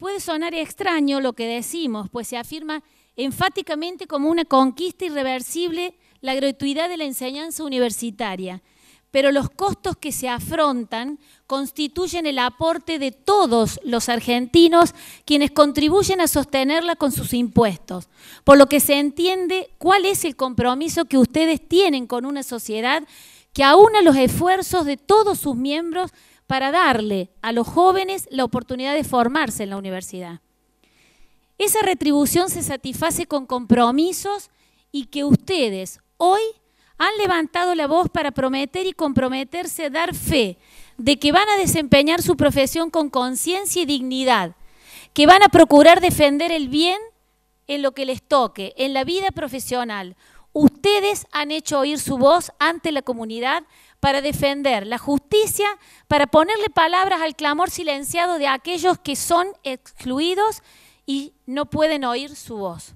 Puede sonar extraño lo que decimos, pues se afirma enfáticamente como una conquista irreversible la gratuidad de la enseñanza universitaria, pero los costos que se afrontan constituyen el aporte de todos los argentinos quienes contribuyen a sostenerla con sus impuestos, por lo que se entiende cuál es el compromiso que ustedes tienen con una sociedad que aúna los esfuerzos de todos sus miembros para darle a los jóvenes la oportunidad de formarse en la universidad. Esa retribución se satisface con compromisos y que ustedes hoy han levantado la voz para prometer y comprometerse a dar fe de que van a desempeñar su profesión con conciencia y dignidad, que van a procurar defender el bien en lo que les toque, en la vida profesional, Ustedes han hecho oír su voz ante la comunidad para defender la justicia, para ponerle palabras al clamor silenciado de aquellos que son excluidos y no pueden oír su voz.